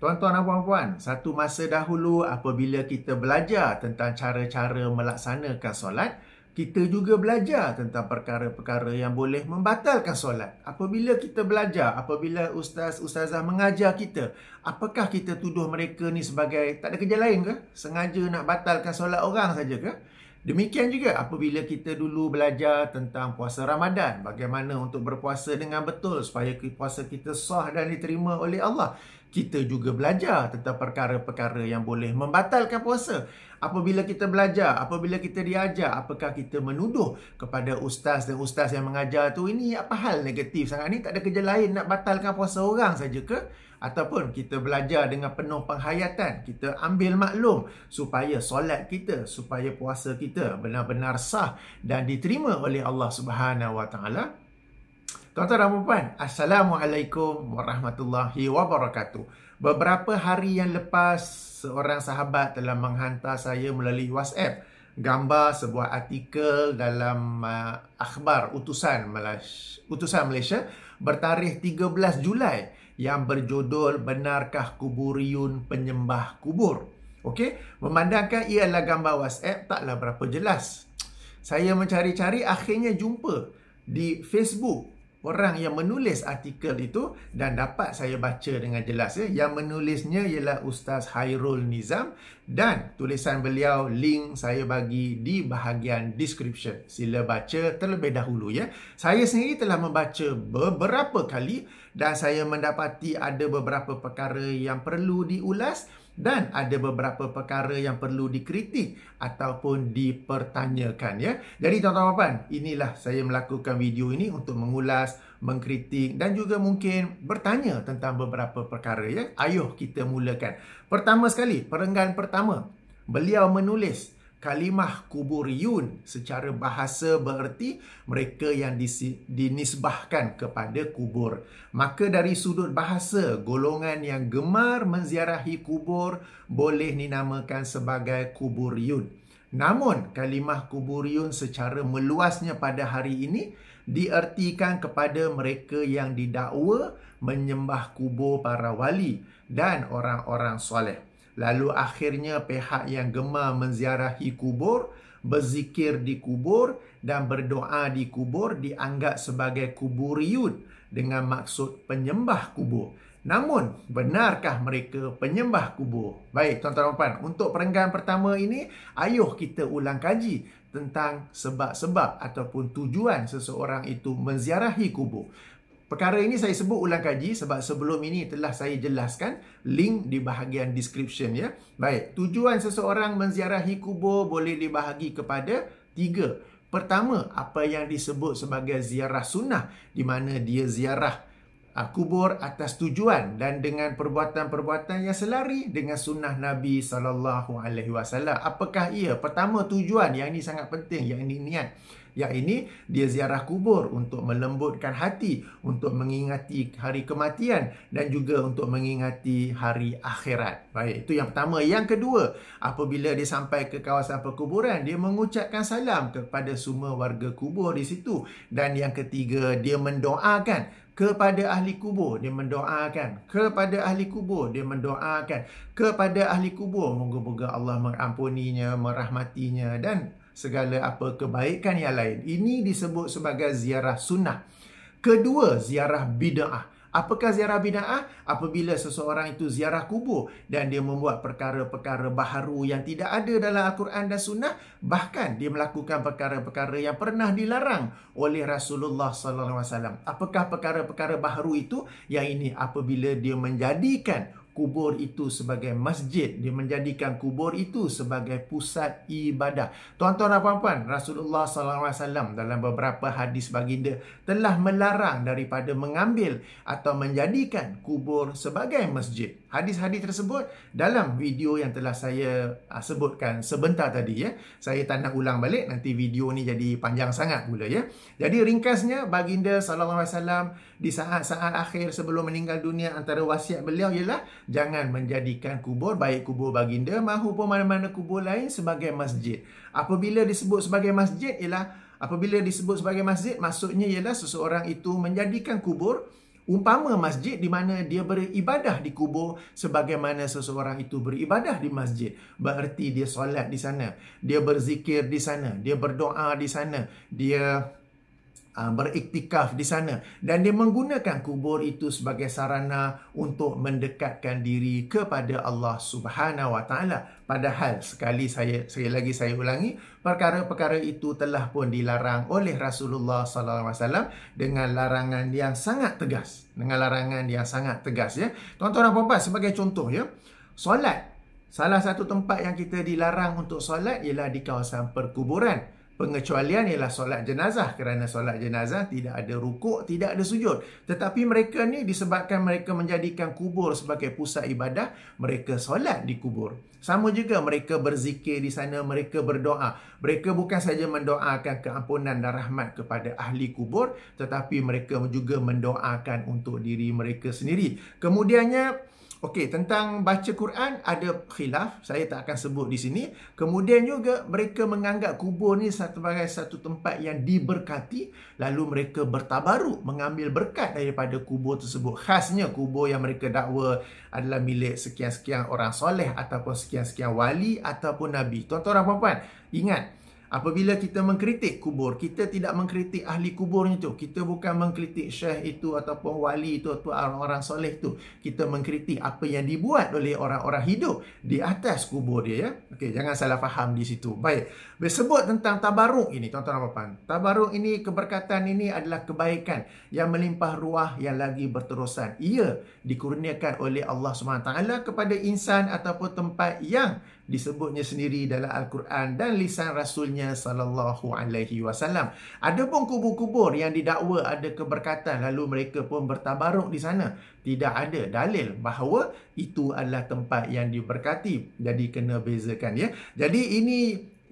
Tuan-tuan dan puan-puan, satu masa dahulu apabila kita belajar tentang cara-cara melaksanakan solat, kita juga belajar tentang perkara-perkara yang boleh membatalkan solat. Apabila kita belajar, apabila ustaz-ustazah mengajar kita, apakah kita tuduh mereka ni sebagai tak ada kerja lain ke? Sengaja nak batalkan solat orang saja ke? Demikian juga apabila kita dulu belajar tentang puasa Ramadan, bagaimana untuk berpuasa dengan betul supaya puasa kita sah dan diterima oleh Allah kita juga belajar tentang perkara-perkara yang boleh membatalkan puasa. Apabila kita belajar, apabila kita diajar, apakah kita menuduh kepada ustaz dan ustaz yang mengajar tu ini apa hal negatif sangat ni? Tak ada kerja lain nak batalkan puasa orang saja ke? Ataupun kita belajar dengan penuh penghayatan, kita ambil maklum supaya solat kita, supaya puasa kita benar-benar sah dan diterima oleh Allah Subhanahu Wa Taala. Tuan-tuan dan puan-puan, Assalamualaikum warahmatullahi wabarakatuh. Beberapa hari yang lepas, seorang sahabat telah menghantar saya melalui WhatsApp gambar sebuah artikel dalam uh, akhbar utusan Malaysia, utusan Malaysia bertarikh 13 Julai yang berjudul Benarkah Kuburiun Penyembah Kubur? Okey, memandangkan ia adalah gambar WhatsApp, taklah berapa jelas. Saya mencari-cari, akhirnya jumpa di Facebook orang yang menulis artikel itu dan dapat saya baca dengan jelas ya yang menulisnya ialah Ustaz Hairul Nizam dan tulisan beliau link saya bagi di bahagian description sila baca terlebih dahulu ya saya sendiri telah membaca beberapa kali dan saya mendapati ada beberapa perkara yang perlu diulas dan ada beberapa perkara yang perlu dikritik ataupun dipertanyakan ya. Jadi tuan-tuan puan, inilah saya melakukan video ini untuk mengulas, mengkritik dan juga mungkin bertanya tentang beberapa perkara ya. Ayuh kita mulakan. Pertama sekali, perenggan pertama, beliau menulis kalimah kuburiyun secara bahasa bererti mereka yang dinisbahkan kepada kubur. Maka dari sudut bahasa, golongan yang gemar menziarahi kubur boleh dinamakan sebagai kuburiyun. Namun, kalimah kuburiyun secara meluasnya pada hari ini diertikan kepada mereka yang didakwa menyembah kubur para wali dan orang-orang soleh. Lalu akhirnya pihak yang gemar menziarahi kubur, berzikir di kubur dan berdoa di kubur dianggap sebagai kuburiyut dengan maksud penyembah kubur. Namun, benarkah mereka penyembah kubur? Baik, tuan-tuan dan puan, untuk perenggan pertama ini, ayuh kita ulang kaji tentang sebab-sebab ataupun tujuan seseorang itu menziarahi kubur. Perkara ini saya sebut ulang kaji sebab sebelum ini telah saya jelaskan link di bahagian description ya. Baik, tujuan seseorang menziarahi kubur boleh dibahagi kepada tiga. Pertama, apa yang disebut sebagai ziarah sunnah di mana dia ziarah uh, kubur atas tujuan dan dengan perbuatan-perbuatan yang selari dengan sunnah Nabi saw. Apakah ia? Pertama, tujuan yang ini sangat penting, yang ini niat yang ini dia ziarah kubur untuk melembutkan hati untuk mengingati hari kematian dan juga untuk mengingati hari akhirat baik itu yang pertama yang kedua apabila dia sampai ke kawasan perkuburan dia mengucapkan salam kepada semua warga kubur di situ dan yang ketiga dia mendoakan kepada ahli kubur dia mendoakan kepada ahli kubur dia mendoakan kepada ahli kubur moga-moga Allah mengampuninya merahmatinya dan segala apa kebaikan yang lain. Ini disebut sebagai ziarah sunnah. Kedua, ziarah bida'ah. Apakah ziarah bida'ah? Apabila seseorang itu ziarah kubur dan dia membuat perkara-perkara baharu yang tidak ada dalam Al-Quran dan Sunnah, bahkan dia melakukan perkara-perkara yang pernah dilarang oleh Rasulullah SAW. Apakah perkara-perkara baharu itu? Yang ini apabila dia menjadikan kubur itu sebagai masjid. Dia menjadikan kubur itu sebagai pusat ibadah. Tuan-tuan dan puan-puan, Rasulullah SAW dalam beberapa hadis baginda telah melarang daripada mengambil atau menjadikan kubur sebagai masjid. Hadis-hadis tersebut dalam video yang telah saya ah, sebutkan sebentar tadi ya. Saya tak nak ulang balik nanti video ni jadi panjang sangat pula ya. Jadi ringkasnya baginda sallallahu alaihi wasallam di saat-saat akhir sebelum meninggal dunia antara wasiat beliau ialah jangan menjadikan kubur baik kubur baginda mahupun mana-mana kubur lain sebagai masjid. Apabila disebut sebagai masjid ialah apabila disebut sebagai masjid maksudnya ialah seseorang itu menjadikan kubur umpama masjid di mana dia beribadah di kubur sebagaimana seseorang itu beribadah di masjid bererti dia solat di sana dia berzikir di sana dia berdoa di sana dia Ah, beriktikaf di sana dan dia menggunakan kubur itu sebagai sarana untuk mendekatkan diri kepada Allah Subhanahu Wa Taala padahal sekali saya sekali lagi saya ulangi perkara-perkara itu telah pun dilarang oleh Rasulullah sallallahu alaihi wasallam dengan larangan yang sangat tegas dengan larangan yang sangat tegas ya tuan-tuan dan puan-puan sebagai contoh ya solat salah satu tempat yang kita dilarang untuk solat ialah di kawasan perkuburan Pengecualian ialah solat jenazah kerana solat jenazah tidak ada rukuk, tidak ada sujud. Tetapi mereka ni disebabkan mereka menjadikan kubur sebagai pusat ibadah, mereka solat di kubur. Sama juga mereka berzikir di sana, mereka berdoa. Mereka bukan saja mendoakan keampunan dan rahmat kepada ahli kubur, tetapi mereka juga mendoakan untuk diri mereka sendiri. Kemudiannya, Okey, tentang baca Quran ada khilaf, saya tak akan sebut di sini. Kemudian juga mereka menganggap kubur ni sebagai satu tempat yang diberkati, lalu mereka bertabaruk mengambil berkat daripada kubur tersebut. Khasnya kubur yang mereka dakwa adalah milik sekian-sekian orang soleh ataupun sekian-sekian wali ataupun nabi. Tuan-tuan dan puan-puan, ingat Apabila kita mengkritik kubur, kita tidak mengkritik ahli kuburnya tu. Kita bukan mengkritik syekh itu ataupun wali itu atau orang-orang soleh tu. Kita mengkritik apa yang dibuat oleh orang-orang hidup di atas kubur dia ya. Okey, jangan salah faham di situ. Baik. Bersebut tentang tabaruk ini, tuan-tuan dan puan. Tabaruk ini keberkatan ini adalah kebaikan yang melimpah ruah yang lagi berterusan. Ia dikurniakan oleh Allah Subhanahu taala kepada insan ataupun tempat yang disebutnya sendiri dalam al-Quran dan lisan rasulnya sallallahu alaihi wasallam. Adapun kubur-kubur yang didakwa ada keberkatan lalu mereka pun bertabaruk di sana, tidak ada dalil bahawa itu adalah tempat yang diberkati. Jadi kena bezakan ya. Jadi ini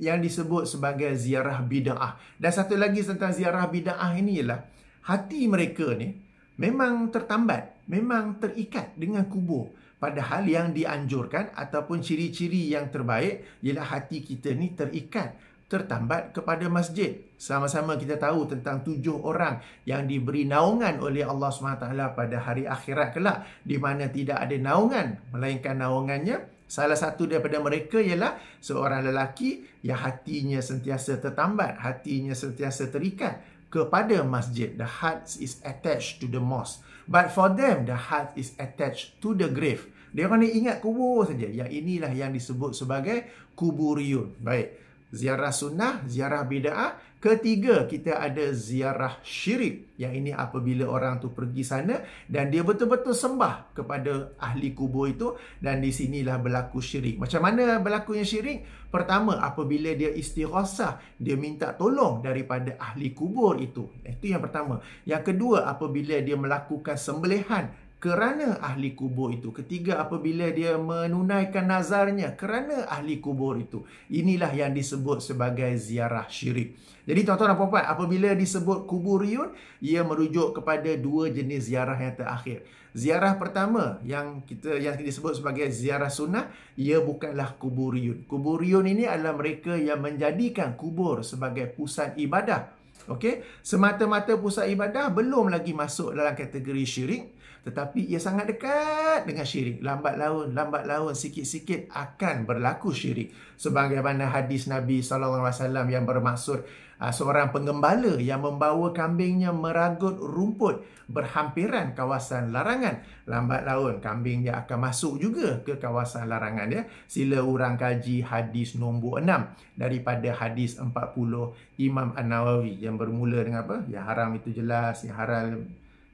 yang disebut sebagai ziarah bidah. Dan satu lagi tentang ziarah bidah ini ialah hati mereka ni memang tertambat, memang terikat dengan kubur. Padahal yang dianjurkan ataupun ciri-ciri yang terbaik ialah hati kita ni terikat, tertambat kepada masjid. Sama-sama kita tahu tentang tujuh orang yang diberi naungan oleh Allah SWT pada hari akhirat kelak. Di mana tidak ada naungan, melainkan naungannya. Salah satu daripada mereka ialah seorang lelaki yang hatinya sentiasa tertambat, hatinya sentiasa terikat kepada masjid. The heart is attached to the mosque. But for them, the heart is attached to the grave. Mereka ni ingat kubur saja. Yang inilah yang disebut sebagai kuburion. Baik. Right? ziarah sunnah, ziarah bida'ah. Ketiga, kita ada ziarah syirik. Yang ini apabila orang tu pergi sana dan dia betul-betul sembah kepada ahli kubur itu dan di sinilah berlaku syirik. Macam mana berlakunya syirik? Pertama, apabila dia istighasah, dia minta tolong daripada ahli kubur itu. Itu yang pertama. Yang kedua, apabila dia melakukan sembelihan kerana ahli kubur itu ketiga apabila dia menunaikan nazarnya kerana ahli kubur itu inilah yang disebut sebagai ziarah syirik jadi tuan-tuan dan puan-puan apabila disebut kuburiyun ia merujuk kepada dua jenis ziarah yang terakhir ziarah pertama yang kita yang disebut sebagai ziarah sunnah ia bukanlah kuburiyun kuburiyun ini adalah mereka yang menjadikan kubur sebagai pusat ibadah Okey, semata-mata pusat ibadah belum lagi masuk dalam kategori syirik. Tetapi ia sangat dekat dengan syirik. Lambat laun, lambat laun, sikit-sikit akan berlaku syirik. Sebagaimana hadis Nabi SAW yang bermaksud ah, seorang pengembala yang membawa kambingnya meragut rumput berhampiran kawasan larangan. Lambat laun, kambingnya akan masuk juga ke kawasan larangan. Ya. Sila orang kaji hadis nombor enam daripada hadis empat puluh Imam An-Nawawi yang bermula dengan apa? Yang haram itu jelas, yang haram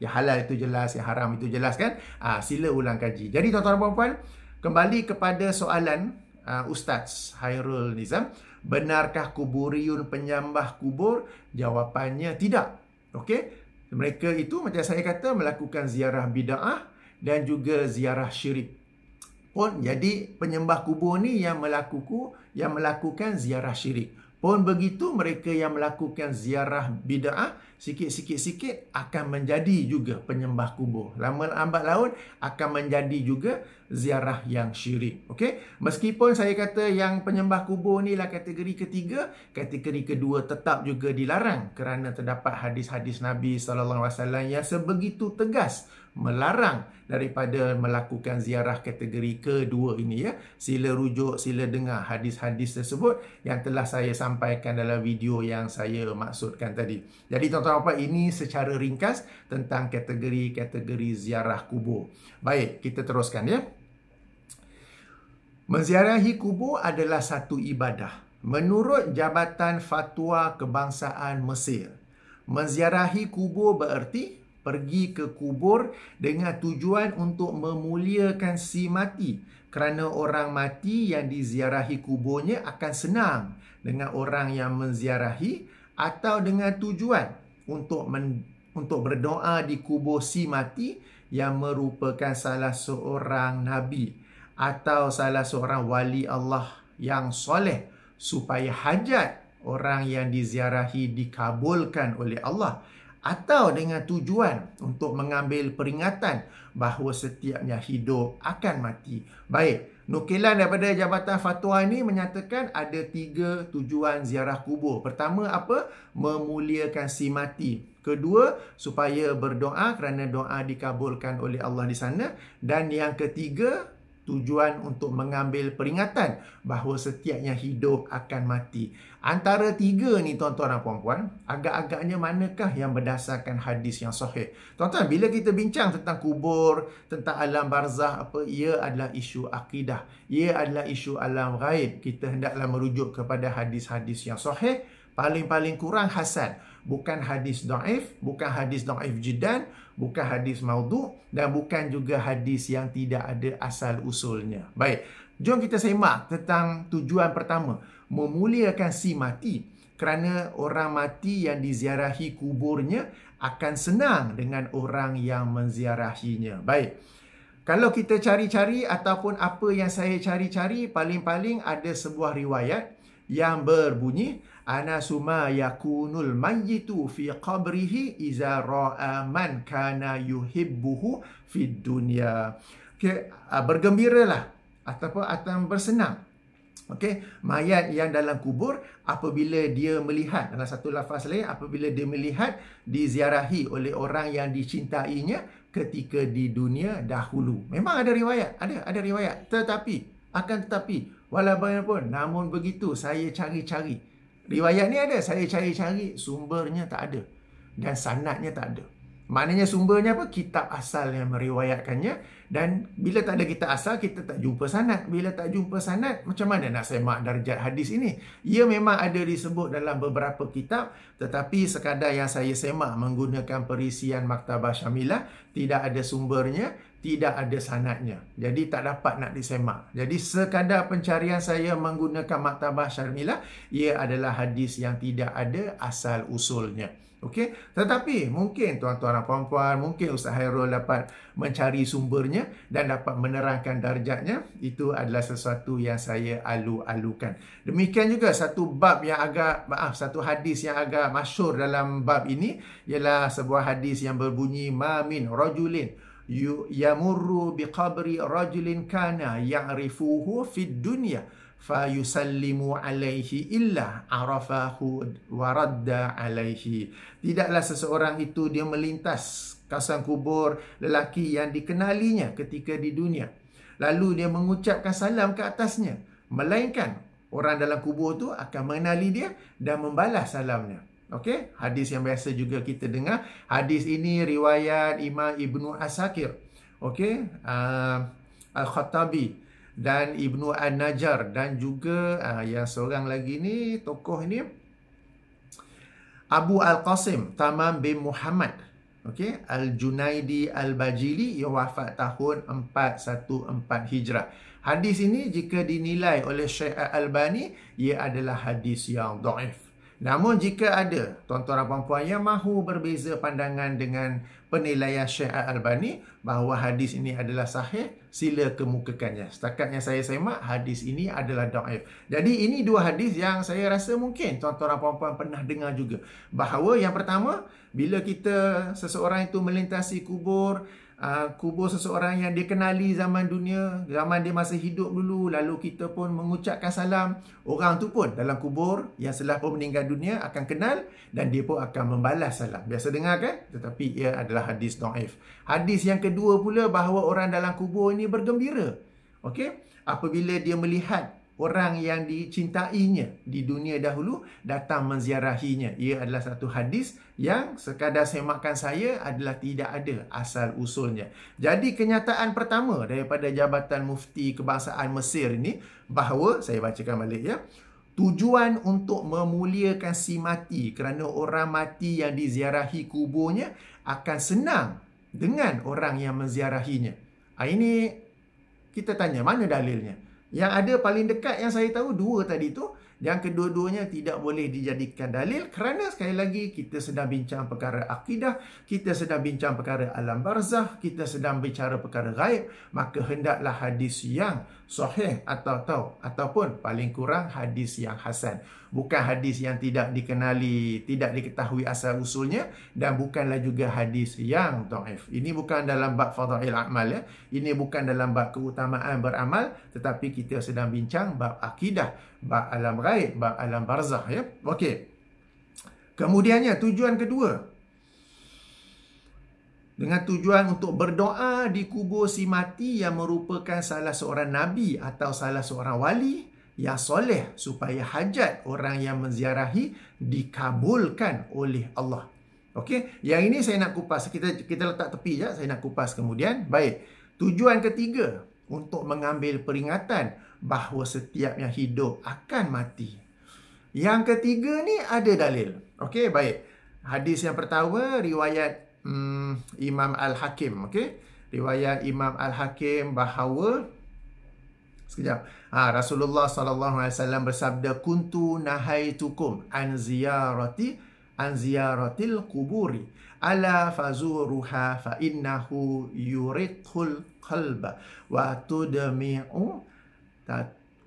yang halal itu jelas, yang haram itu jelas kan? Ah, sila ulang kaji. Jadi tuan-tuan dan puan kembali kepada soalan uh, Ustaz Hairul Nizam. Benarkah kuburiun penyambah kubur? Jawapannya tidak. Okey? Mereka itu macam saya kata melakukan ziarah bida'ah dan juga ziarah syirik. Pun jadi penyembah kubur ni yang melakuku yang melakukan ziarah syirik. Pun begitu mereka yang melakukan ziarah bida'ah sikit-sikit-sikit akan menjadi juga penyembah kubur. Lama lambat laun akan menjadi juga ziarah yang syirik. Okay? Meskipun saya kata yang penyembah kubur ni lah kategori ketiga, kategori kedua tetap juga dilarang kerana terdapat hadis-hadis Nabi sallallahu alaihi wasallam yang sebegitu tegas melarang daripada melakukan ziarah kategori kedua ini ya. Sila rujuk, sila dengar hadis-hadis tersebut yang telah saya sampaikan dalam video yang saya maksudkan tadi. Jadi tuan-tuan apa ini secara ringkas tentang kategori-kategori ziarah kubur. Baik, kita teruskan ya. Menziarahi kubur adalah satu ibadah. Menurut Jabatan Fatwa Kebangsaan Mesir, menziarahi kubur bermaksud pergi ke kubur dengan tujuan untuk memuliakan si mati kerana orang mati yang diziarahi kuburnya akan senang dengan orang yang menziarahi atau dengan tujuan untuk men, untuk berdoa di kubur si mati yang merupakan salah seorang nabi atau salah seorang wali Allah yang soleh supaya hajat orang yang diziarahi dikabulkan oleh Allah atau dengan tujuan untuk mengambil peringatan bahawa setiapnya hidup akan mati. Baik, nukilan daripada Jabatan Fatwa ini menyatakan ada tiga tujuan ziarah kubur. Pertama apa? Memuliakan si mati. Kedua, supaya berdoa kerana doa dikabulkan oleh Allah di sana. Dan yang ketiga, tujuan untuk mengambil peringatan bahawa setiap yang hidup akan mati. Antara tiga ni tuan-tuan dan puan-puan, agak-agaknya manakah yang berdasarkan hadis yang sahih? Tuan-tuan, bila kita bincang tentang kubur, tentang alam barzah, apa ia adalah isu akidah. Ia adalah isu alam raib. Kita hendaklah merujuk kepada hadis-hadis yang sahih, paling-paling kurang hasan bukan hadis daif, bukan hadis daif jidan, bukan hadis maudhu dan bukan juga hadis yang tidak ada asal usulnya. Baik, jom kita semak tentang tujuan pertama, memuliakan si mati. Kerana orang mati yang diziarahi kuburnya akan senang dengan orang yang menziarahinya. Baik. Kalau kita cari-cari ataupun apa yang saya cari-cari paling-paling ada sebuah riwayat yang berbunyi ana suma yakunul mayyitu fi qabrihi iza ra'a man kana yuhibbuhu fi dunya okey ah, bergembiralah ataupun atau bersenang Okay, mayat yang dalam kubur apabila dia melihat dalam satu lafaz lain apabila dia melihat diziarahi oleh orang yang dicintainya ketika di dunia dahulu memang ada riwayat ada ada riwayat tetapi akan tetapi walau bagaimanapun, namun begitu saya cari-cari Riwayat ni ada, saya cari-cari sumbernya tak ada dan sanadnya tak ada. Maknanya sumbernya apa? Kitab asal yang meriwayatkannya dan bila tak ada kitab asal kita tak jumpa sanad. Bila tak jumpa sanad, macam mana nak semak darjat hadis ini? Ia memang ada disebut dalam beberapa kitab tetapi sekadar yang saya semak menggunakan perisian Maktabah Syamilah tidak ada sumbernya tidak ada sanatnya. Jadi tak dapat nak disemak. Jadi sekadar pencarian saya menggunakan maktabah Syarmila, ia adalah hadis yang tidak ada asal usulnya. Okey, tetapi mungkin tuan-tuan dan puan-puan, mungkin Ustaz Hairul dapat mencari sumbernya dan dapat menerangkan darjatnya, itu adalah sesuatu yang saya alu-alukan. Demikian juga satu bab yang agak, maaf, satu hadis yang agak masyur dalam bab ini ialah sebuah hadis yang berbunyi mamin rajulin yamurru bi qabri rajulin kana ya'rifuhu fi dunya fa yusallimu alaihi illa arafahu wa radda alaihi tidaklah seseorang itu dia melintas kawasan kubur lelaki yang dikenalinya ketika di dunia lalu dia mengucapkan salam ke atasnya melainkan orang dalam kubur tu akan mengenali dia dan membalas salamnya Okey, hadis yang biasa juga kita dengar. Hadis ini riwayat Imam Ibnu Asakir. Okey, uh, Al-Khattabi dan Ibnu An-Najjar dan juga uh, yang seorang lagi ni tokoh ni Abu Al-Qasim Tamam bin Muhammad. Okey, Al-Junaidi Al-Bajili yang wafat tahun 414 Hijrah. Hadis ini jika dinilai oleh Syekh Al-Albani ia adalah hadis yang dhaif. Namun jika ada tuan-tuan dan puan-puan yang mahu berbeza pandangan dengan penilaian Syekh Al-Albani bahawa hadis ini adalah sahih, sila kemukakannya. Setakat yang saya semak, hadis ini adalah da'if. Jadi ini dua hadis yang saya rasa mungkin tuan-tuan dan puan-puan pernah dengar juga. Bahawa yang pertama, bila kita seseorang itu melintasi kubur, uh, kubur seseorang yang dia kenali zaman dunia, zaman dia masa hidup dulu, lalu kita pun mengucapkan salam, orang tu pun dalam kubur yang setelah pun meninggal dunia akan kenal dan dia pun akan membalas salam. Biasa dengar kan? Tetapi ia adalah hadis do'if. Hadis yang kedua pula bahawa orang dalam kubur ini bergembira. Okey? Apabila dia melihat orang yang dicintainya di dunia dahulu datang menziarahinya. Ia adalah satu hadis yang sekadar semakan saya adalah tidak ada asal usulnya. Jadi kenyataan pertama daripada Jabatan Mufti Kebangsaan Mesir ini bahawa, saya bacakan balik ya, tujuan untuk memuliakan si mati kerana orang mati yang diziarahi kuburnya akan senang dengan orang yang menziarahinya. Ah, ini kita tanya mana dalilnya? Yang ada paling dekat yang saya tahu dua tadi tu yang kedua-duanya tidak boleh dijadikan dalil kerana sekali lagi kita sedang bincang perkara akidah, kita sedang bincang perkara alam barzah, kita sedang bicara perkara ghaib, maka hendaklah hadis yang sahih atau tau ataupun paling kurang hadis yang hasan bukan hadis yang tidak dikenali tidak diketahui asal usulnya dan bukanlah juga hadis yang dhaif ini bukan dalam bab fadhail amal ya ini bukan dalam bab keutamaan beramal tetapi kita sedang bincang bab akidah bab alam ghaib bab alam barzah ya okey kemudiannya tujuan kedua dengan tujuan untuk berdoa di kubur si mati yang merupakan salah seorang nabi atau salah seorang wali yang soleh supaya hajat orang yang menziarahi dikabulkan oleh Allah. Okey, yang ini saya nak kupas. Kita kita letak tepi je, saya nak kupas kemudian. Baik. Tujuan ketiga untuk mengambil peringatan bahawa setiap yang hidup akan mati. Yang ketiga ni ada dalil. Okey, baik. Hadis yang pertama riwayat um, Imam Al-Hakim okay? riwayat Imam Al-Hakim bahawa sekejap ha, Rasulullah sallallahu alaihi wasallam bersabda kuntu nahaitukum an ziyarati an ziyaratil kuburi ala fazuruha fa innahu yuriqul qalba wa tudmi'u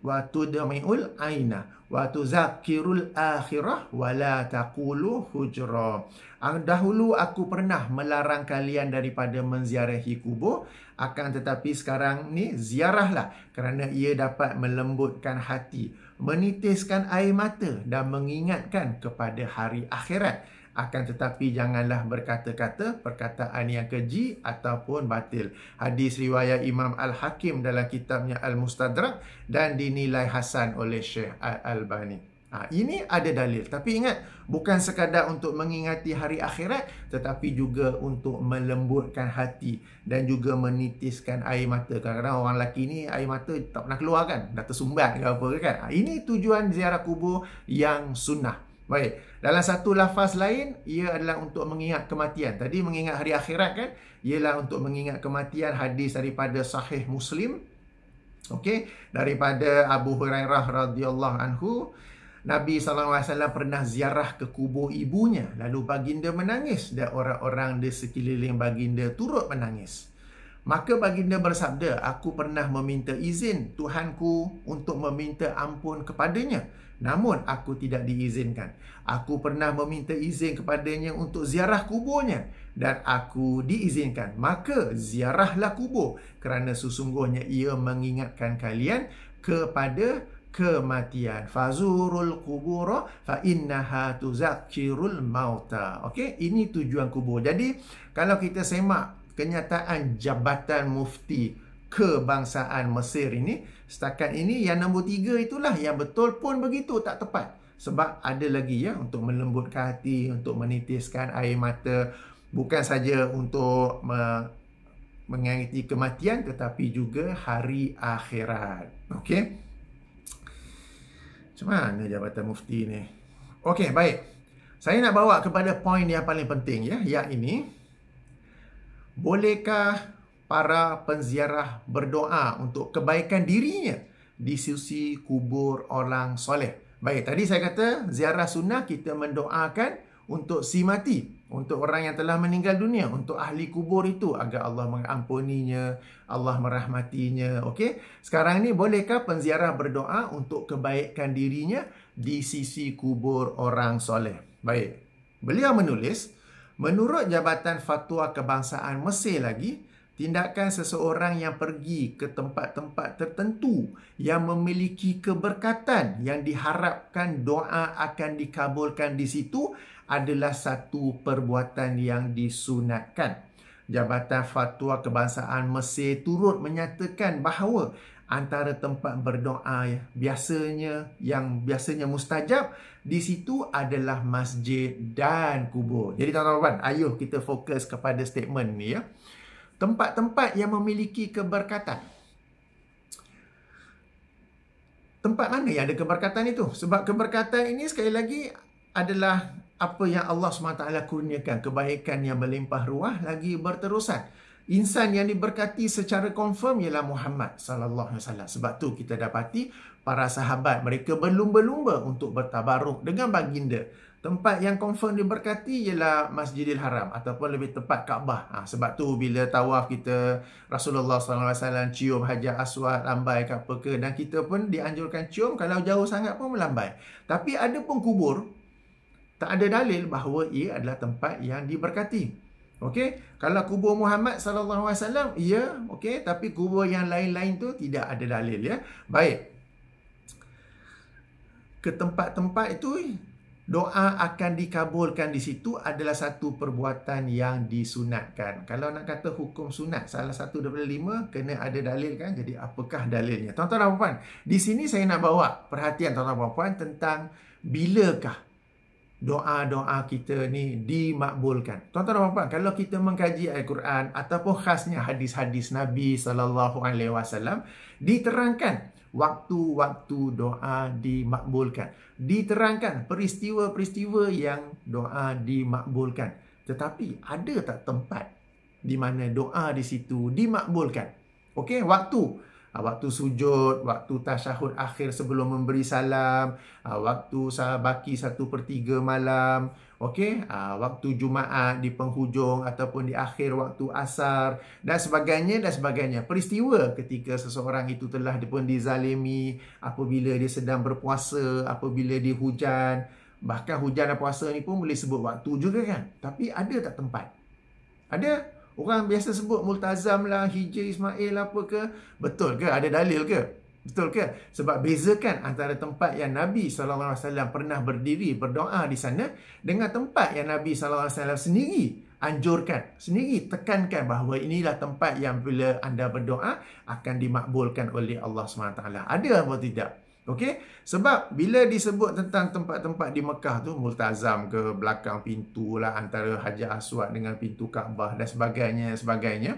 wa tudmiul aina wa tuzakirul akhirah wa la taqulu hujra ang dahulu aku pernah melarang kalian daripada menziarahi kubur akan tetapi sekarang ni ziarahlah kerana ia dapat melembutkan hati menitiskan air mata dan mengingatkan kepada hari akhirat akan tetapi janganlah berkata-kata perkataan yang keji ataupun batil. Hadis riwayat Imam Al-Hakim dalam kitabnya Al-Mustadrak dan dinilai hasan oleh Syekh Al-Albani. Ha, ini ada dalil tapi ingat bukan sekadar untuk mengingati hari akhirat tetapi juga untuk melembutkan hati dan juga menitiskan air mata kadang-kadang orang lelaki ni air mata tak pernah keluar kan dah tersumbat ke apa ke kan ha, ini tujuan ziarah kubur yang sunnah Baik, dalam satu lafaz lain, ia adalah untuk mengingat kematian. Tadi mengingat hari akhirat kan? Ialah untuk mengingat kematian hadis daripada sahih Muslim. Okey, daripada Abu Hurairah radhiyallahu anhu, Nabi SAW pernah ziarah ke kubur ibunya. Lalu baginda menangis dan orang-orang di sekeliling baginda turut menangis. Maka baginda bersabda, aku pernah meminta izin Tuhanku untuk meminta ampun kepadanya. Namun aku tidak diizinkan. Aku pernah meminta izin kepadanya untuk ziarah kuburnya dan aku diizinkan. Maka ziarahlah kubur kerana sesungguhnya ia mengingatkan kalian kepada kematian. Fazurul kubur fa innaha tuzakkirul mauta. Okey, ini tujuan kubur. Jadi kalau kita semak kenyataan Jabatan Mufti Kebangsaan Mesir ini setakat ini yang nombor tiga itulah yang betul pun begitu tak tepat sebab ada lagi ya untuk melembutkan hati untuk menitiskan air mata bukan saja untuk me- mengaiti kematian tetapi juga hari akhirat okey macam mana jabatan mufti ni okey baik saya nak bawa kepada poin yang paling penting ya yang ini Bolehkah para penziarah berdoa untuk kebaikan dirinya di sisi kubur orang soleh? Baik, tadi saya kata ziarah sunnah kita mendoakan untuk si mati, untuk orang yang telah meninggal dunia, untuk ahli kubur itu agar Allah mengampuninya, Allah merahmatinya, okey? Sekarang ni bolehkah penziarah berdoa untuk kebaikan dirinya di sisi kubur orang soleh? Baik. Beliau menulis, Menurut Jabatan Fatwa Kebangsaan Mesir lagi, tindakan seseorang yang pergi ke tempat-tempat tertentu yang memiliki keberkatan yang diharapkan doa akan dikabulkan di situ adalah satu perbuatan yang disunatkan. Jabatan Fatwa Kebangsaan Mesir turut menyatakan bahawa antara tempat berdoa ya, biasanya yang biasanya mustajab di situ adalah masjid dan kubur. Jadi tuan-tuan, ayuh kita fokus kepada statement ni ya. Tempat-tempat yang memiliki keberkatan. Tempat mana yang ada keberkatan itu? Sebab keberkatan ini sekali lagi adalah apa yang Allah SWT kurniakan. Kebaikan yang melimpah ruah lagi berterusan insan yang diberkati secara confirm ialah Muhammad sallallahu alaihi wasallam. Sebab tu kita dapati para sahabat mereka berlumba-lumba untuk bertabaruk dengan baginda. Tempat yang confirm diberkati ialah Masjidil Haram ataupun lebih tepat Kaabah. Ha, sebab tu bila tawaf kita Rasulullah Sallallahu SAW cium Hajar Aswad lambai ke apa ke dan kita pun dianjurkan cium kalau jauh sangat pun melambai. Tapi ada pun kubur tak ada dalil bahawa ia adalah tempat yang diberkati. Okey, kalau kubur Muhammad sallallahu alaihi wasallam, ya, okey, tapi kubur yang lain-lain tu tidak ada dalil ya. Baik. Ke tempat-tempat itu doa akan dikabulkan di situ adalah satu perbuatan yang disunatkan. Kalau nak kata hukum sunat, salah satu daripada lima kena ada dalil kan. Jadi apakah dalilnya? Tuan-tuan dan puan di sini saya nak bawa perhatian tuan-tuan dan puan-puan tentang bilakah doa-doa kita ni dimakbulkan. Tuan-tuan dan puan-puan, kalau kita mengkaji Al-Quran ataupun khasnya hadis-hadis Nabi sallallahu alaihi wasallam diterangkan waktu-waktu doa dimakbulkan. Diterangkan peristiwa-peristiwa yang doa dimakbulkan. Tetapi ada tak tempat di mana doa di situ dimakbulkan? Okey, waktu Ah, waktu sujud, waktu tasyahud akhir sebelum memberi salam, ah, waktu baki satu per tiga malam, okay? Ah, waktu Jumaat di penghujung ataupun di akhir waktu asar dan sebagainya dan sebagainya. Peristiwa ketika seseorang itu telah pun dizalimi apabila dia sedang berpuasa, apabila dihujan, Bahkan hujan dan puasa ni pun boleh sebut waktu juga kan. Tapi ada tak tempat? Ada? Orang biasa sebut Multazam lah, Hijri Ismail lah apa ke? Betul ke? Ada dalil ke? Betul ke? Sebab bezakan antara tempat yang Nabi SAW pernah berdiri berdoa di sana dengan tempat yang Nabi SAW sendiri anjurkan, sendiri tekankan bahawa inilah tempat yang bila anda berdoa akan dimakbulkan oleh Allah SWT. Ada atau tidak? Okey, sebab bila disebut tentang tempat-tempat di Mekah tu Multazam ke belakang pintu lah antara Haji Aswad dengan pintu Kaabah dan sebagainya sebagainya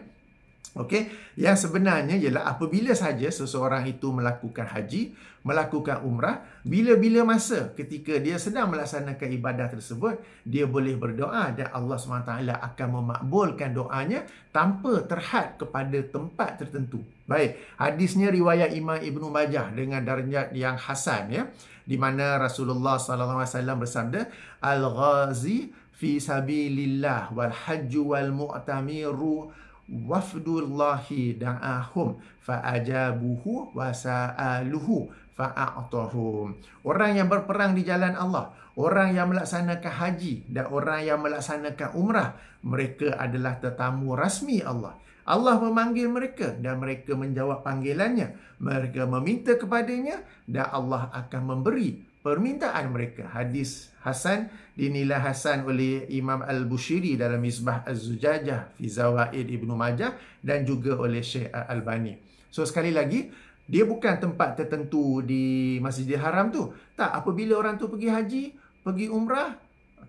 Okey, yang sebenarnya ialah apabila saja seseorang itu melakukan haji, melakukan umrah, bila-bila masa ketika dia sedang melaksanakan ibadah tersebut, dia boleh berdoa dan Allah SWT akan memakbulkan doanya tanpa terhad kepada tempat tertentu. Baik, hadisnya riwayat Imam Ibnu Majah dengan darjat yang hasan ya, di mana Rasulullah SAW bersabda, Al-Ghazi fi sabilillah wal hajju wal mu'tamiru wafdullahi da'ahum fa'ajabuhu wasa'aluhu fa'a'tahum orang yang berperang di jalan Allah orang yang melaksanakan haji dan orang yang melaksanakan umrah mereka adalah tetamu rasmi Allah Allah memanggil mereka dan mereka menjawab panggilannya mereka meminta kepadanya dan Allah akan memberi permintaan mereka hadis hasan dinilai hasan oleh Imam Al-Bushiri dalam Misbah Az-Zujajah fi Zawaid Ibnu Majah dan juga oleh Syekh Al-Albani. So sekali lagi dia bukan tempat tertentu di Masjidil Haram tu. Tak apabila orang tu pergi haji, pergi umrah,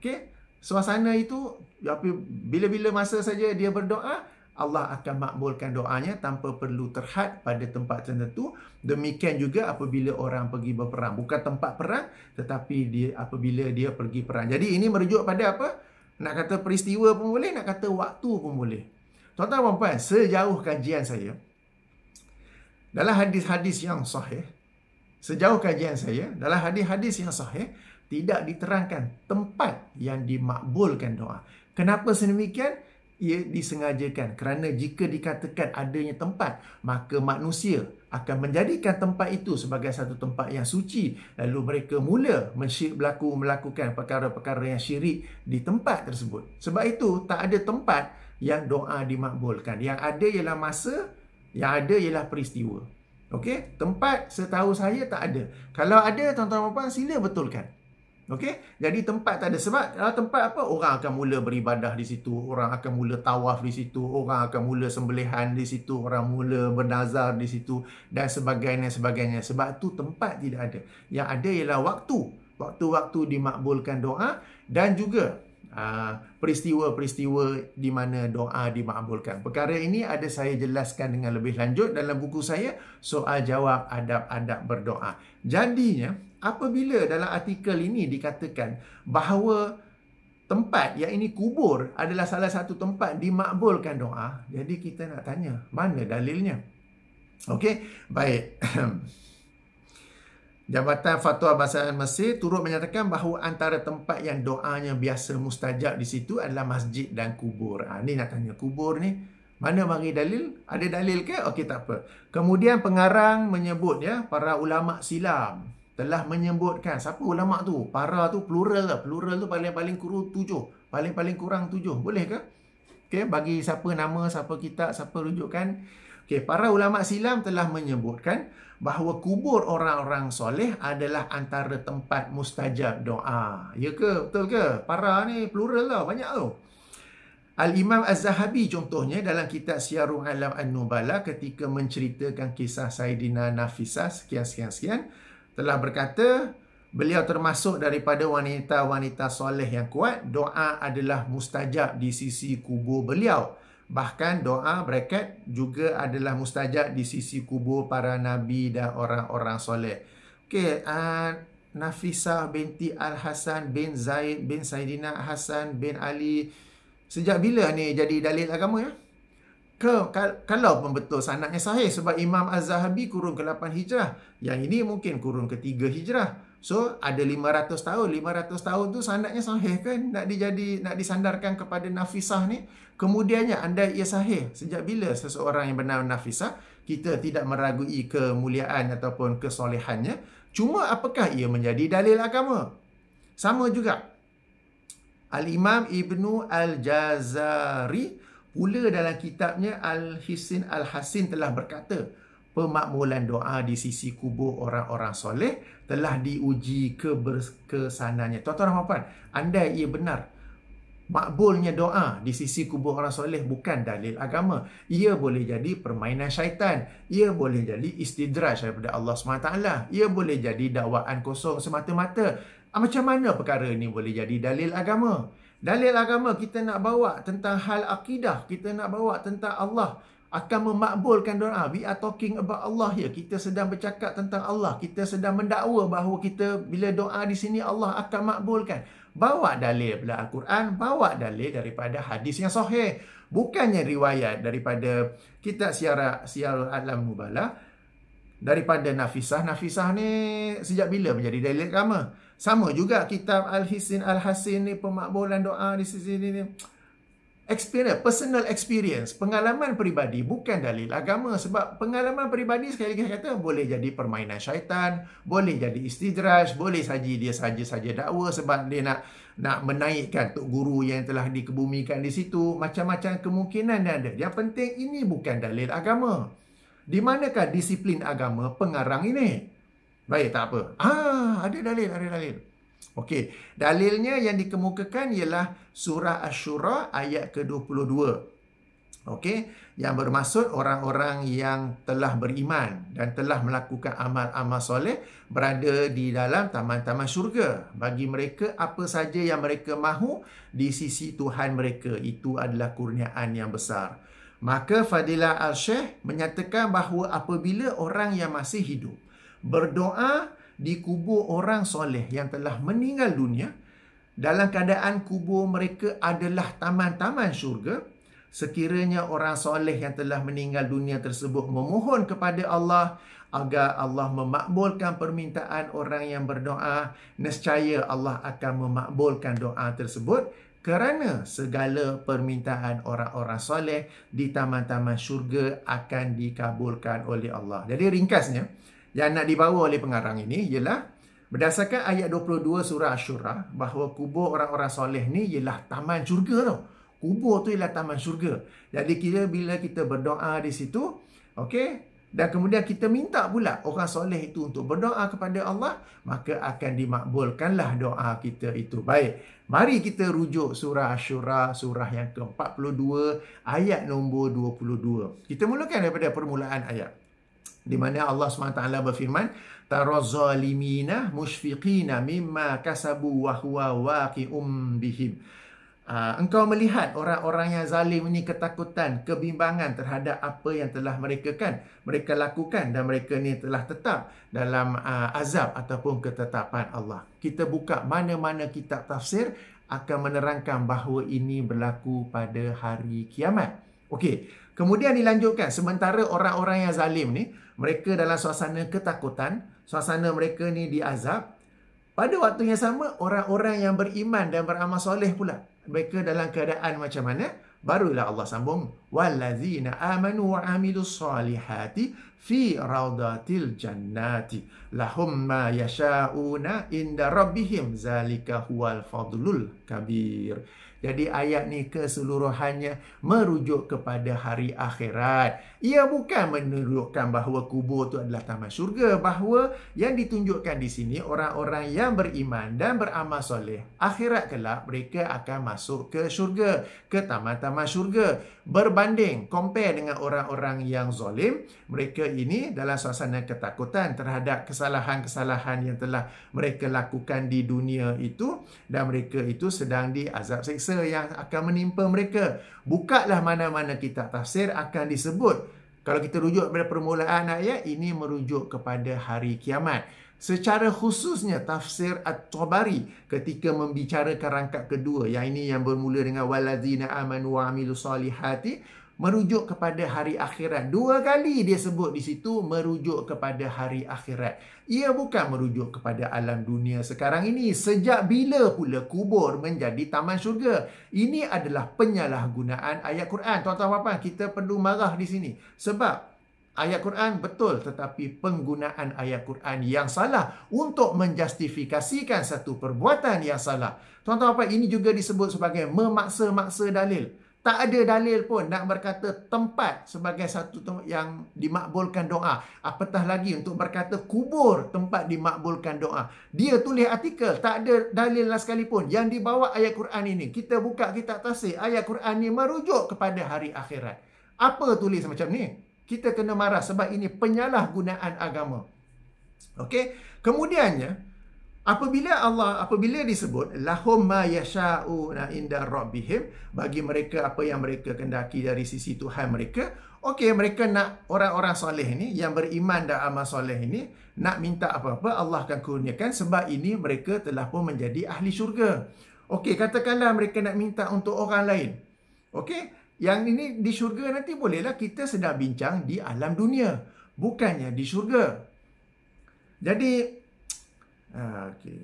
okey, suasana itu bila-bila masa saja dia berdoa, Allah akan makbulkan doanya tanpa perlu terhad pada tempat tertentu. Demikian juga apabila orang pergi berperang. Bukan tempat perang tetapi dia, apabila dia pergi perang. Jadi ini merujuk pada apa? Nak kata peristiwa pun boleh, nak kata waktu pun boleh. Tuan-tuan dan puan, sejauh kajian saya, dalam hadis-hadis yang sahih, sejauh kajian saya, dalam hadis-hadis yang sahih, tidak diterangkan tempat yang dimakbulkan doa. Kenapa sedemikian? ia disengajakan kerana jika dikatakan adanya tempat maka manusia akan menjadikan tempat itu sebagai satu tempat yang suci lalu mereka mula mensyirik berlaku melakukan perkara-perkara yang syirik di tempat tersebut sebab itu tak ada tempat yang doa dimakbulkan yang ada ialah masa yang ada ialah peristiwa okey tempat setahu saya tak ada kalau ada tuan-tuan dan puan sila betulkan Okey? Jadi tempat tak ada sebab kalau ah, tempat apa orang akan mula beribadah di situ, orang akan mula tawaf di situ, orang akan mula sembelihan di situ, orang mula bernazar di situ dan sebagainya sebagainya. Sebab tu tempat tidak ada. Yang ada ialah waktu. Waktu-waktu dimakbulkan doa dan juga ah, peristiwa-peristiwa di mana doa dimakbulkan. Perkara ini ada saya jelaskan dengan lebih lanjut dalam buku saya Soal Jawab Adab-Adab Berdoa. Jadinya, apabila dalam artikel ini dikatakan bahawa tempat yang ini kubur adalah salah satu tempat dimakbulkan doa, jadi kita nak tanya, mana dalilnya? Okey, baik. Jabatan Fatwa Basaran Mesir turut menyatakan bahawa antara tempat yang doanya biasa mustajab di situ adalah masjid dan kubur. Ha, ni nak tanya, kubur ni mana bagi dalil? Ada dalil ke? Okey, tak apa. Kemudian pengarang menyebut ya, para ulama silam telah menyebutkan siapa ulama tu? Para tu plural ke? Plural tu paling-paling kurang tujuh. Paling-paling kurang tujuh. Boleh ke? Okey, bagi siapa nama, siapa kitab, siapa rujukan. Okey, para ulama silam telah menyebutkan bahawa kubur orang-orang soleh adalah antara tempat mustajab doa. Ya ke? Betul ke? Para ni plural lah, banyak tu. Al-Imam Az-Zahabi contohnya dalam kitab Siarung Alam An-Nubala ketika menceritakan kisah Saidina Nafisah sekian-sekian-sekian telah berkata beliau termasuk daripada wanita-wanita soleh yang kuat doa adalah mustajab di sisi kubur beliau bahkan doa bracket juga adalah mustajab di sisi kubur para nabi dan orang-orang soleh okey uh, ah, Nafisa binti Al Hasan bin Zaid bin Saidina Hasan bin Ali sejak bila ni jadi dalil agama ya ke, kalau pun betul sanatnya sahih sebab Imam Az-Zahabi kurun ke-8 Hijrah. Yang ini mungkin kurun ke-3 Hijrah. So ada 500 tahun, 500 tahun tu sanatnya sahih kan nak dijadi nak disandarkan kepada nafisah ni. Kemudiannya anda ia sahih sejak bila seseorang yang benar nafisah kita tidak meragui kemuliaan ataupun kesolehannya. Cuma apakah ia menjadi dalil agama? Sama juga Al-Imam Ibnu Al-Jazari Pula dalam kitabnya Al-Hisin Al-Hasin telah berkata, pemakmulan doa di sisi kubur orang-orang soleh telah diuji ke kesanannya. Tuan-tuan dan puan-puan, andai ia benar, makbulnya doa di sisi kubur orang soleh bukan dalil agama. Ia boleh jadi permainan syaitan. Ia boleh jadi istidraj daripada Allah SWT. Ia boleh jadi dakwaan kosong semata-mata. Ah, macam mana perkara ini boleh jadi dalil agama? Dalil agama kita nak bawa tentang hal akidah, kita nak bawa tentang Allah akan memakbulkan doa. We are talking about Allah here. Kita sedang bercakap tentang Allah. Kita sedang mendakwa bahawa kita bila doa di sini Allah akan makbulkan. Bawa dalil pula Al-Quran, bawa dalil daripada hadis yang sahih. Bukannya riwayat daripada kitab siara Siarul Alam Mubalah daripada Nafisah. Nafisah ni sejak bila menjadi dalil agama? Sama juga kitab Al-Hisin Al-Hasin ni pemakbulan doa di sisi ni. Experience, personal experience, pengalaman peribadi bukan dalil agama sebab pengalaman peribadi sekali lagi saya kata boleh jadi permainan syaitan, boleh jadi istidraj, boleh saja dia saja-saja dakwa sebab dia nak nak menaikkan tok guru yang telah dikebumikan di situ, macam-macam kemungkinan dia ada. Yang penting ini bukan dalil agama. Di manakah disiplin agama pengarang ini? Baik, tak apa. Ah, ada dalil, ada dalil. Okey, dalilnya yang dikemukakan ialah surah Ashura ayat ke-22. Okey, yang bermaksud orang-orang yang telah beriman dan telah melakukan amal-amal soleh berada di dalam taman-taman syurga. Bagi mereka apa saja yang mereka mahu di sisi Tuhan mereka, itu adalah kurniaan yang besar. Maka Fadila Al-Sheikh menyatakan bahawa apabila orang yang masih hidup berdoa di kubur orang soleh yang telah meninggal dunia dalam keadaan kubur mereka adalah taman-taman syurga sekiranya orang soleh yang telah meninggal dunia tersebut memohon kepada Allah agar Allah memakbulkan permintaan orang yang berdoa nescaya Allah akan memakbulkan doa tersebut kerana segala permintaan orang-orang soleh di taman-taman syurga akan dikabulkan oleh Allah. Jadi ringkasnya, yang nak dibawa oleh pengarang ini ialah berdasarkan ayat 22 surah Ashura bahawa kubur orang-orang soleh ni ialah taman syurga tau. Kubur tu ialah taman syurga. Jadi kira bila kita berdoa di situ, okey, dan kemudian kita minta pula orang soleh itu untuk berdoa kepada Allah, maka akan dimakbulkanlah doa kita itu. Baik. Mari kita rujuk surah Ashura, surah yang ke-42, ayat nombor 22. Kita mulakan daripada permulaan ayat di mana Allah SWT berfirman tarazzalimina mushfiqina mimma kasabu wa huwa waqi'um bihim Uh, engkau melihat orang-orang yang zalim ini ketakutan, kebimbangan terhadap apa yang telah mereka kan, mereka lakukan dan mereka ni telah tetap dalam uh, azab ataupun ketetapan Allah. Kita buka mana-mana kitab tafsir akan menerangkan bahawa ini berlaku pada hari kiamat. Okey, kemudian dilanjutkan sementara orang-orang yang zalim ni mereka dalam suasana ketakutan, suasana mereka ni diazab. Pada waktu yang sama, orang-orang yang beriman dan beramal soleh pula, mereka dalam keadaan macam mana? Barulah Allah sambung, وَالَّذِينَ آمَنُوا وَعَمِلُوا الصَّالِحَاتِ fi raudatil الْجَنَّاتِ لَهُمْ مَا يَشَاءُونَ إِنْدَ رَبِّهِمْ ذَلِكَ هُوَ الْفَضْلُ الْكَبِيرُ jadi ayat ni keseluruhannya merujuk kepada hari akhirat. Ia bukan menunjukkan bahawa kubur itu adalah taman syurga. Bahawa yang ditunjukkan di sini, orang-orang yang beriman dan beramal soleh, akhirat kelak mereka akan masuk ke syurga, ke taman-taman syurga. Berbanding, compare dengan orang-orang yang zalim, mereka ini dalam suasana ketakutan terhadap kesalahan-kesalahan yang telah mereka lakukan di dunia itu dan mereka itu sedang di azab seksa yang akan menimpa mereka. Bukalah mana-mana kitab tafsir akan disebut kalau kita rujuk pada permulaan ayat, ini merujuk kepada hari kiamat. Secara khususnya tafsir At-Tabari ketika membicarakan rangkap kedua yang ini yang bermula dengan walazina amanu wa amilu salihati merujuk kepada hari akhirat. Dua kali dia sebut di situ merujuk kepada hari akhirat. Ia bukan merujuk kepada alam dunia sekarang ini. Sejak bila pula kubur menjadi taman syurga? Ini adalah penyalahgunaan ayat Quran. Tuan-tuan dan puan kita perlu marah di sini. Sebab ayat Quran betul tetapi penggunaan ayat Quran yang salah untuk menjustifikasikan satu perbuatan yang salah. Tuan-tuan dan puan ini juga disebut sebagai memaksa-maksa dalil. Tak ada dalil pun nak berkata tempat sebagai satu tempat yang dimakbulkan doa. Apatah lagi untuk berkata kubur tempat dimakbulkan doa. Dia tulis artikel, tak ada dalil lah sekalipun. Yang dibawa ayat Quran ini, kita buka kitab tasir, ayat Quran ini merujuk kepada hari akhirat. Apa tulis macam ni? Kita kena marah sebab ini penyalahgunaan agama. Okey? Kemudiannya, Apabila Allah apabila disebut lahum ma na inda rabbihim bagi mereka apa yang mereka kendaki dari sisi Tuhan mereka, okey mereka nak orang-orang soleh ini yang beriman dan amal soleh ini nak minta apa-apa Allah akan kurniakan sebab ini mereka telah pun menjadi ahli syurga. Okey, katakanlah mereka nak minta untuk orang lain. Okey, yang ini di syurga nanti bolehlah kita sedang bincang di alam dunia, bukannya di syurga. Jadi Ah, okay.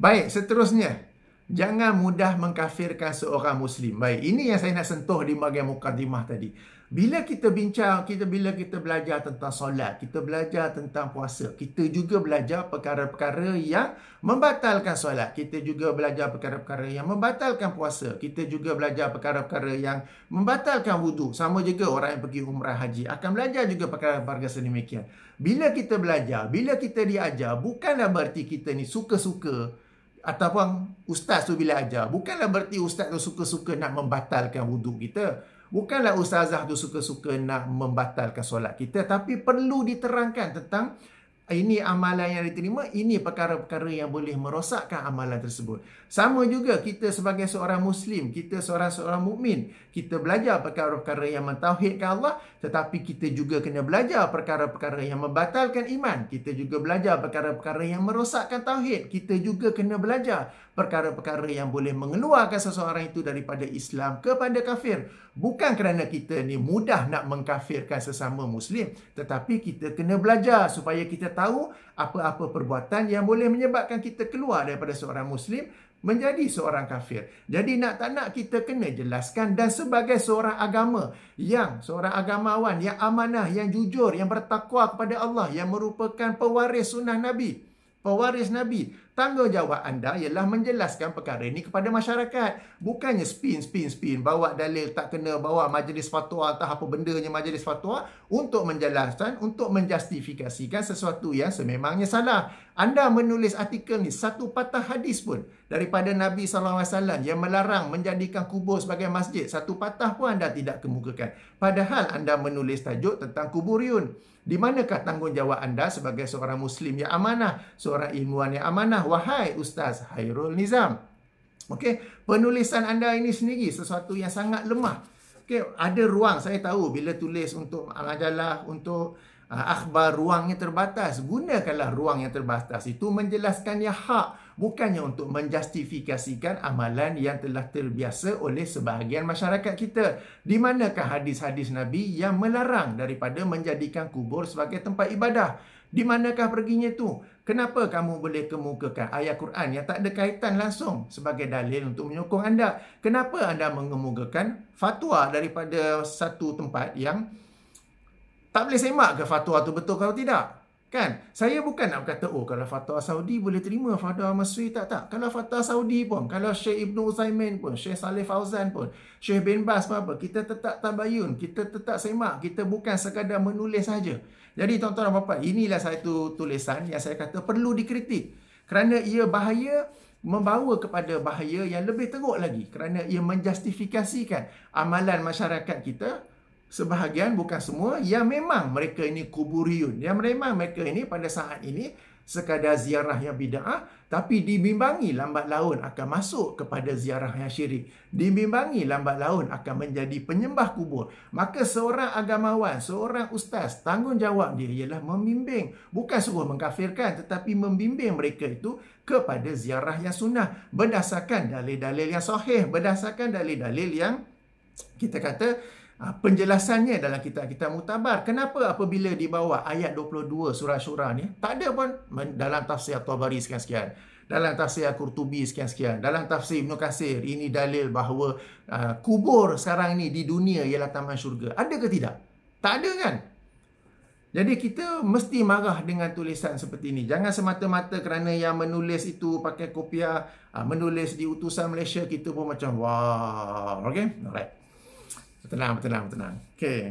Baik, seterusnya Jangan mudah mengkafirkan seorang Muslim Baik, ini yang saya nak sentuh di bagian mukadimah tadi bila kita bincang, kita bila kita belajar tentang solat, kita belajar tentang puasa, kita juga belajar perkara-perkara yang membatalkan solat, kita juga belajar perkara-perkara yang membatalkan puasa, kita juga belajar perkara-perkara yang membatalkan wudhu. Sama juga orang yang pergi umrah haji akan belajar juga perkara-perkara sedemikian. Bila kita belajar, bila kita diajar, bukanlah berarti kita ni suka-suka ataupun ustaz tu bila ajar, bukanlah berarti ustaz tu suka-suka nak membatalkan wudu kita. Bukanlah ustazah tu suka-suka nak membatalkan solat kita tapi perlu diterangkan tentang ini amalan yang diterima, ini perkara-perkara yang boleh merosakkan amalan tersebut. Sama juga kita sebagai seorang Muslim, kita seorang seorang mukmin, kita belajar perkara-perkara yang mentauhidkan Allah, tetapi kita juga kena belajar perkara-perkara yang membatalkan iman. Kita juga belajar perkara-perkara yang merosakkan tauhid. Kita juga kena belajar perkara-perkara yang boleh mengeluarkan seseorang itu daripada Islam kepada kafir. Bukan kerana kita ni mudah nak mengkafirkan sesama Muslim, tetapi kita kena belajar supaya kita tahu apa-apa perbuatan yang boleh menyebabkan kita keluar daripada seorang muslim menjadi seorang kafir. Jadi nak tak nak kita kena jelaskan dan sebagai seorang agama yang seorang agamawan yang amanah, yang jujur, yang bertakwa kepada Allah yang merupakan pewaris sunnah Nabi, pewaris Nabi, tanggungjawab anda ialah menjelaskan perkara ini kepada masyarakat. Bukannya spin, spin, spin. Bawa dalil tak kena, bawa majlis fatwa atau apa benda yang majlis fatwa untuk menjelaskan, untuk menjustifikasikan sesuatu yang sememangnya salah. Anda menulis artikel ni satu patah hadis pun daripada Nabi SAW yang melarang menjadikan kubur sebagai masjid. Satu patah pun anda tidak kemukakan. Padahal anda menulis tajuk tentang kubur yun. Di manakah tanggungjawab anda sebagai seorang Muslim yang amanah, seorang ilmuwan yang amanah wahai Ustaz Hairul Nizam. Okey, penulisan anda ini sendiri sesuatu yang sangat lemah. Okey, ada ruang saya tahu bila tulis untuk majalah untuk uh, akhbar ruangnya terbatas. Gunakanlah ruang yang terbatas itu menjelaskan yang hak bukannya untuk menjustifikasikan amalan yang telah terbiasa oleh sebahagian masyarakat kita. Di manakah hadis-hadis Nabi yang melarang daripada menjadikan kubur sebagai tempat ibadah? Di manakah perginya tu? Kenapa kamu boleh kemukakan ayat Quran yang tak ada kaitan langsung sebagai dalil untuk menyokong anda? Kenapa anda mengemukakan fatwa daripada satu tempat yang tak boleh semak ke fatwa tu betul kalau tidak? Kan? Saya bukan nak berkata, oh kalau fatwa Saudi boleh terima fatwa Mesir, tak tak. Kalau fatwa Saudi pun, kalau Syekh Ibn Uzaimin pun, Syekh Saleh Fauzan pun, Syekh bin Bas pun apa, kita tetap tabayun, kita tetap semak, kita bukan sekadar menulis saja. Jadi tuan-tuan dan puan inilah satu tulisan yang saya kata perlu dikritik. Kerana ia bahaya membawa kepada bahaya yang lebih teruk lagi. Kerana ia menjustifikasikan amalan masyarakat kita sebahagian bukan semua yang memang mereka ini kuburiun. Yang memang mereka ini pada saat ini sekadar ziarah yang bida'ah tapi dibimbangi lambat laun akan masuk kepada ziarah yang syirik. Dibimbangi lambat laun akan menjadi penyembah kubur. Maka seorang agamawan, seorang ustaz, tanggungjawab dia ialah membimbing. Bukan suruh mengkafirkan tetapi membimbing mereka itu kepada ziarah yang sunnah. Berdasarkan dalil-dalil yang sahih. Berdasarkan dalil-dalil yang kita kata Ah, penjelasannya dalam kitab-kitab mutabar. Kenapa apabila di bawah ayat 22 surah surah ni, tak ada pun dalam tafsir Tabari sekian-sekian. Dalam tafsir Qurtubi sekian-sekian. Dalam tafsir Ibn Qasir, ini dalil bahawa uh, kubur sekarang ni di dunia ialah taman syurga. Ada ke tidak? Tak ada kan? Jadi kita mesti marah dengan tulisan seperti ini. Jangan semata-mata kerana yang menulis itu pakai kopiah, ah, menulis di utusan Malaysia, kita pun macam wow. Okay? Alright. Tenang, tenang, tenang. Okay.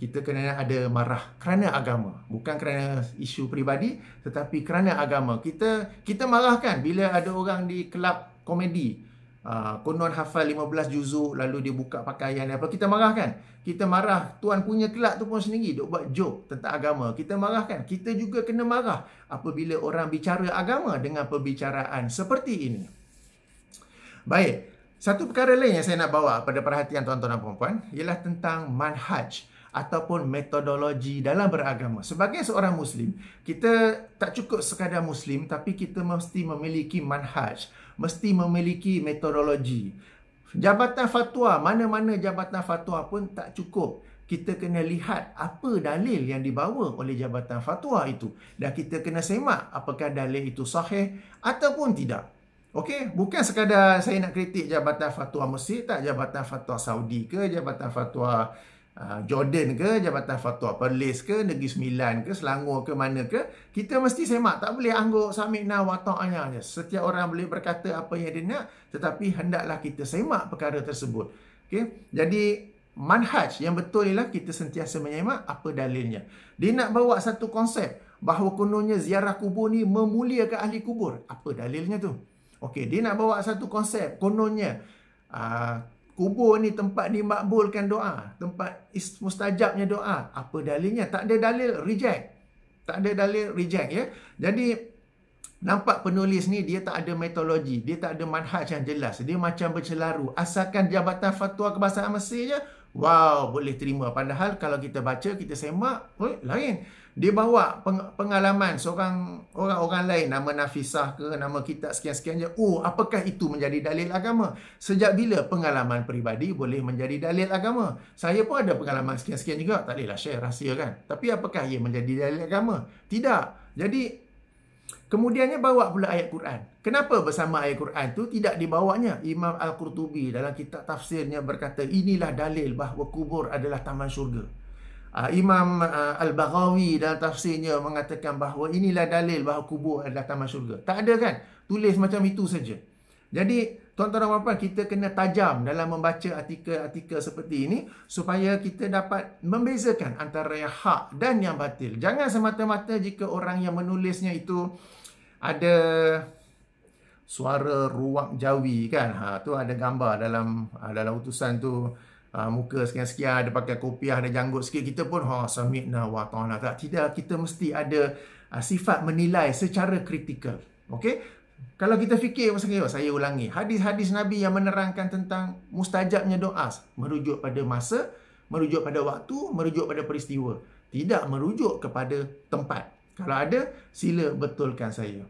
Kita kena ada marah kerana agama. Bukan kerana isu peribadi, tetapi kerana agama. Kita kita marahkan bila ada orang di kelab komedi. Uh, konon hafal 15 juzuk lalu dia buka pakaian apa kita marah kan kita marah tuan punya kelab tu pun sendiri duk buat joke tentang agama kita marah kan kita juga kena marah apabila orang bicara agama dengan perbicaraan seperti ini baik satu perkara lain yang saya nak bawa pada perhatian tuan-tuan dan puan-puan ialah tentang manhaj ataupun metodologi dalam beragama. Sebagai seorang Muslim, kita tak cukup sekadar Muslim tapi kita mesti memiliki manhaj, mesti memiliki metodologi. Jabatan fatwa, mana-mana jabatan fatwa pun tak cukup. Kita kena lihat apa dalil yang dibawa oleh jabatan fatwa itu dan kita kena semak apakah dalil itu sahih ataupun tidak. Okey, bukan sekadar saya nak kritik Jabatan Fatwa Mesir tak, Jabatan Fatwa Saudi ke, Jabatan Fatwa uh, Jordan ke, Jabatan Fatwa Perlis ke, Negeri Sembilan ke, Selangor ke, mana ke. Kita mesti semak, tak boleh angguk samikna wa ta'anya. Setiap orang boleh berkata apa yang dia nak, tetapi hendaklah kita semak perkara tersebut. Okey, jadi manhaj yang betul ialah kita sentiasa menyemak apa dalilnya. Dia nak bawa satu konsep bahawa kononnya ziarah kubur ni memuliakan ahli kubur. Apa dalilnya tu? Okey, dia nak bawa satu konsep kononnya uh, kubur ni tempat dimakbulkan doa, tempat mustajabnya doa. Apa dalilnya? Tak ada dalil reject. Tak ada dalil reject ya. Jadi nampak penulis ni dia tak ada metodologi, dia tak ada manhaj yang jelas. Dia macam bercelaru. Asalkan Jabatan Fatwa Kebangsaan Mesir je, wow, boleh terima. Padahal kalau kita baca, kita semak, oi, lain dia bawa pengalaman seorang orang-orang lain nama Nafisah ke nama kita sekian-sekian je oh apakah itu menjadi dalil agama sejak bila pengalaman peribadi boleh menjadi dalil agama saya pun ada pengalaman sekian-sekian juga tak lah share rahsia kan tapi apakah ia menjadi dalil agama tidak jadi kemudiannya bawa pula ayat Quran kenapa bersama ayat Quran tu tidak dibawanya Imam Al-Qurtubi dalam kitab tafsirnya berkata inilah dalil bahawa kubur adalah taman syurga Ah, Imam ah, Al-Baghawi dalam tafsirnya mengatakan bahawa inilah dalil bahawa kubur adalah taman syurga. Tak ada kan? Tulis macam itu saja. Jadi, tuan-tuan dan puan-puan, kita kena tajam dalam membaca artikel-artikel seperti ini supaya kita dapat membezakan antara yang hak dan yang batil. Jangan semata-mata jika orang yang menulisnya itu ada suara ruang jawi kan. Ha, tu ada gambar dalam ah, dalam utusan tu uh, muka sekian-sekian, ada pakai kopiah, ada janggut sikit, kita pun ha samitna wa ta'ala. Tak tidak kita mesti ada uh, sifat menilai secara kritikal. Okey? Kalau kita fikir masa saya ulangi hadis-hadis Nabi yang menerangkan tentang mustajabnya doa merujuk pada masa, merujuk pada waktu, merujuk pada peristiwa, tidak merujuk kepada tempat. Kalau ada, sila betulkan saya.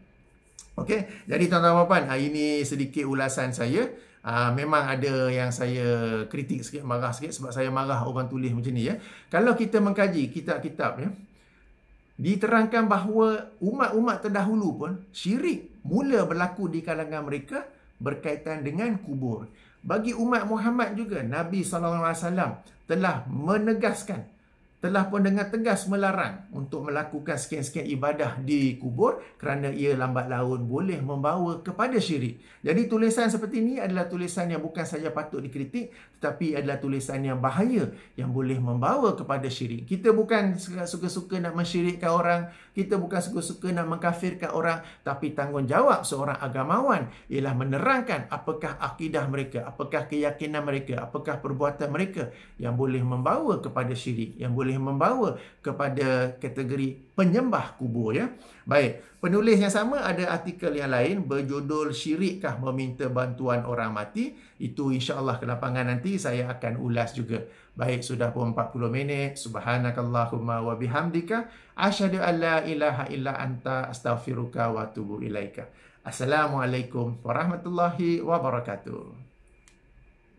Okey, jadi tuan-tuan dan puan, hari ini sedikit ulasan saya. Aa, ah, memang ada yang saya kritik sikit, marah sikit sebab saya marah orang tulis macam ni ya. Kalau kita mengkaji kitab-kitab ya, diterangkan bahawa umat-umat terdahulu pun syirik mula berlaku di kalangan mereka berkaitan dengan kubur. Bagi umat Muhammad juga Nabi sallallahu alaihi wasallam telah menegaskan telah pun dengan tegas melarang untuk melakukan sekian-sekian ibadah di kubur kerana ia lambat laun boleh membawa kepada syirik. Jadi tulisan seperti ini adalah tulisan yang bukan saja patut dikritik tetapi adalah tulisan yang bahaya yang boleh membawa kepada syirik. Kita bukan suka-suka nak mensyirikkan orang kita bukan suka-suka nak mengkafirkan orang Tapi tanggungjawab seorang agamawan Ialah menerangkan apakah akidah mereka Apakah keyakinan mereka Apakah perbuatan mereka Yang boleh membawa kepada syirik Yang boleh membawa kepada kategori penyembah kubur ya. Baik, penulis yang sama ada artikel yang lain berjudul Syirikkah Meminta Bantuan Orang Mati? Itu insyaallah ke lapangan nanti saya akan ulas juga. Baik, sudah pun 40 minit. Subhanakallahumma wa bihamdika asyhadu an la ilaha illa anta astaghfiruka wa atubu ilaika. Assalamualaikum warahmatullahi wabarakatuh.